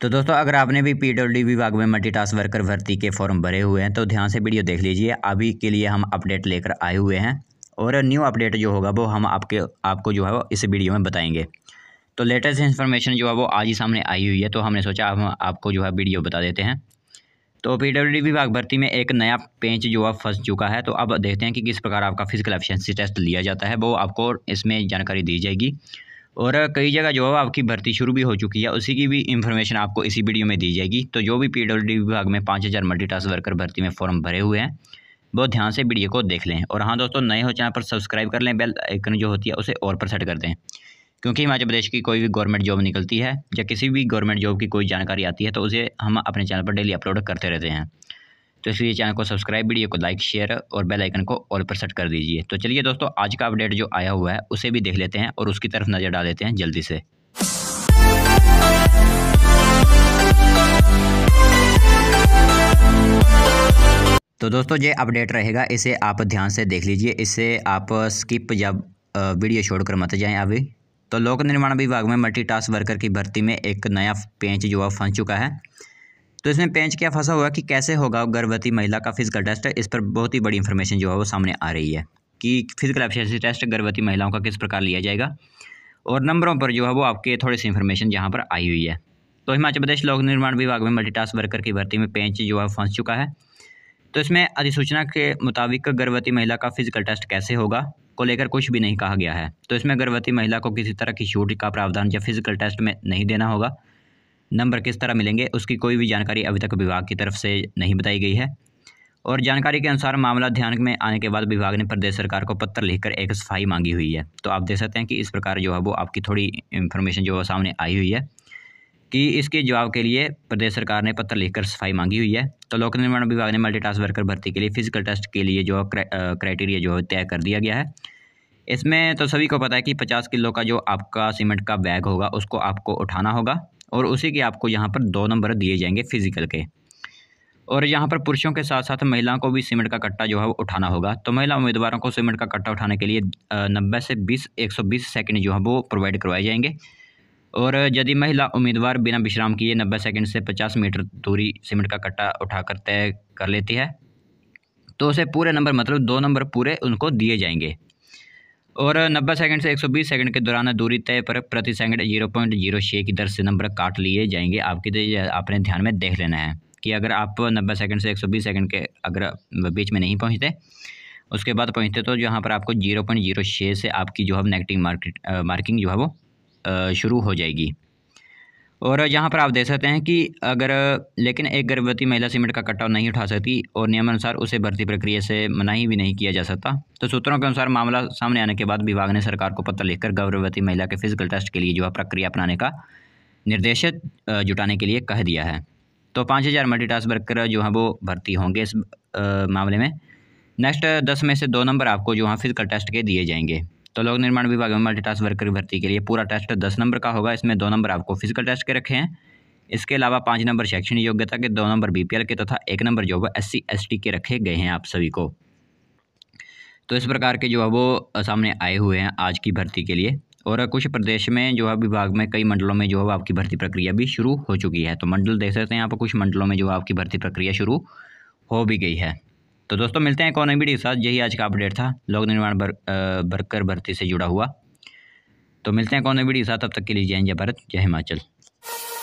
तो दोस्तों अगर आपने भी पीडब्ल्यू विभाग में मल्टीटास्क वर्कर भर्ती के फॉर्म भरे हुए हैं तो ध्यान से वीडियो देख लीजिए अभी के लिए हम अपडेट लेकर आए हुए हैं और न्यू अपडेट जो होगा वो हम आपके आपको जो है वो इस वीडियो में बताएंगे तो लेटेस्ट इन्फॉर्मेशन जो है वो आज ही सामने आई हुई है तो हमने सोचा हम आपको जो है वीडियो बता देते हैं तो पी डब्ल्यू विभाग भर्ती में एक नया पेंच जो है फंस चुका है तो अब देखते हैं कि किस प्रकार आपका फिजिकल एफिशिएंसी टेस्ट लिया जाता है वो आपको इसमें जानकारी दी जाएगी और कई जगह जो है आपकी भर्ती शुरू भी हो चुकी है उसी की भी इन्फॉर्मेशन आपको इसी वीडियो में दी जाएगी तो जो भी पी विभाग में पाँच हज़ार मल्टीटास्क वर्कर भर्ती में फॉर्म भरे हुए हैं वो ध्यान से वीडियो को देख लें और हाँ दोस्तों नए हो चैनल पर सब्सक्राइब कर लें बेल आइकन जो होती है उसे और पर सेट कर दें क्योंकि हिमाचल प्रदेश की कोई भी गवर्नमेंट जॉब निकलती है या किसी भी गवर्नमेंट जॉब की कोई जानकारी आती है तो उसे हम अपने चैनल पर डेली अपलोड करते रहते हैं तो इसलिए चैनल को सब्सक्राइब वीडियो को लाइक शेयर और बेल आइकन को ऑल पर सेट कर दीजिए तो चलिए दोस्तों आज का अपडेट जो आया हुआ है उसे भी देख लेते हैं और उसकी तरफ नज़र डाल लेते हैं जल्दी से तो दोस्तों ये अपडेट रहेगा इसे आप ध्यान से देख लीजिए इसे आप स्किप या वीडियो छोड़कर मत जाएं अभी तो लोक निर्माण विभाग में मल्टीटास्क वर्कर की भर्ती में एक नया पेंच जो है फंस चुका है तो इसमें पेंच क्या फंसा हुआ कि कैसे होगा गर्भवती महिला का फिजिकल टेस्ट इस पर बहुत ही बड़ी इन्फॉर्मेशन जो है वो सामने आ रही है कि फिजिकल एफिशिएंसी टेस्ट गर्भवती महिलाओं का किस प्रकार लिया जाएगा और नंबरों पर जो है वो आपके थोड़ी सी इन्फॉर्मेशन यहाँ पर आई हुई है तो हिमाचल प्रदेश लोक निर्माण विभाग में मल्टीटास्क वर्कर की भर्ती में पेंच जो है फंस चुका है तो इसमें अधिसूचना के मुताबिक गर्भवती महिला का फिजिकल टेस्ट कैसे होगा को लेकर कुछ भी नहीं कहा गया है तो इसमें गर्भवती महिला को किसी तरह की छूट का प्रावधान या फिजिकल टेस्ट में नहीं देना होगा नंबर किस तरह मिलेंगे उसकी कोई भी जानकारी अभी तक विभाग की तरफ से नहीं बताई गई है और जानकारी के अनुसार मामला ध्यान में आने के बाद विभाग ने प्रदेश सरकार को पत्र लिखकर एक सफाई मांगी हुई है तो आप देख सकते हैं कि इस प्रकार जो है वो आपकी थोड़ी इन्फॉर्मेशन जो है सामने आई हुई है कि इसके जवाब के लिए प्रदेश सरकार ने पत्र लिखकर सफाई मांगी हुई है तो लोक निर्माण विभाग ने मल्टीटास्क वर्कर भर्ती के लिए फिजिकल टेस्ट के लिए जो क्राइटेरिया जो है तय कर दिया गया है इसमें तो सभी को पता है कि पचास किलो का जो आपका सीमेंट का बैग होगा उसको आपको उठाना होगा और उसी के आपको यहाँ पर दो नंबर दिए जाएंगे फिजिकल के और यहाँ पर पुरुषों के साथ साथ महिलाओं को भी सीमेंट का कट्टा जो है वो उठाना होगा तो महिला उम्मीदवारों को सीमेंट का कट्टा उठाने के लिए नब्बे से बीस एक सौ बीस सेकेंड जो है वो प्रोवाइड करवाए जाएंगे और यदि महिला उम्मीदवार बिना विश्राम किए नब्बे सेकेंड से पचास मीटर दूरी सीमेंट का कट्टा उठाकर तय कर लेती है तो उसे पूरे नंबर मतलब दो नंबर पूरे उनको दिए जाएंगे और 90 सेकंड से 120 सेकंड के दौरान दूरी तय पर प्रति सेकंड 0.06 की दर से नंबर काट लिए जाएंगे आपके तो आपने ध्यान में देख लेना है कि अगर आप 90 सेकंड से 120 सेकंड के अगर बीच में नहीं पहुँचते उसके बाद पहुँचते तो यहाँ पर आपको जीरो पॉइंट जीरो छः से आपकी जो है नेगेटिव मार्किंग जो है वो शुरू हो जाएगी और यहाँ पर आप देख सकते हैं कि अगर लेकिन एक गर्भवती महिला सीमेंट का कट्टा नहीं उठा सकती और नियमानुसार उसे भर्ती प्रक्रिया से मनाही भी नहीं किया जा सकता तो सूत्रों के अनुसार मामला सामने आने के बाद विभाग ने सरकार को पत्र लिखकर गर्भवती महिला के फिजिकल टेस्ट के लिए जो प्रक्रिया अपनाने का निर्देश जुटाने के लिए कह दिया है तो पाँच हज़ार मल्टीटास्क वर्कर जो है वो भर्ती होंगे इस आ, मामले में नेक्स्ट दस में से दो नंबर आपको जो है फिजिकल टेस्ट के दिए जाएंगे तो लोक निर्माण विभाग में मल्टीटास्क वर्कर की भर्ती के लिए पूरा टेस्ट दस नंबर का होगा इसमें दो नंबर आपको फिजिकल टेस्ट के रखे हैं इसके अलावा पाँच नंबर शैक्षणिक योग्यता के दो नंबर बी के तथा एक नंबर जो है एस सी के रखे गए हैं आप सभी को तो इस प्रकार के जो है वो सामने आए हुए हैं आज की भर्ती के लिए और कुछ प्रदेश में जो है विभाग में कई मंडलों में जो है आपकी भर्ती प्रक्रिया भी शुरू हो चुकी है तो मंडल देख सकते हैं यहाँ पर कुछ मंडलों में जो है आपकी भर्ती प्रक्रिया शुरू हो भी गई है तो दोस्तों मिलते हैं कौन और वीडियो के साथ यही आज का अपडेट था लोक निर्माण भरकर भर्ती से जुड़ा हुआ तो मिलते हैं कौन और वीडियो के साथ अब तक के लिए जय जय भारत जय हिमाचल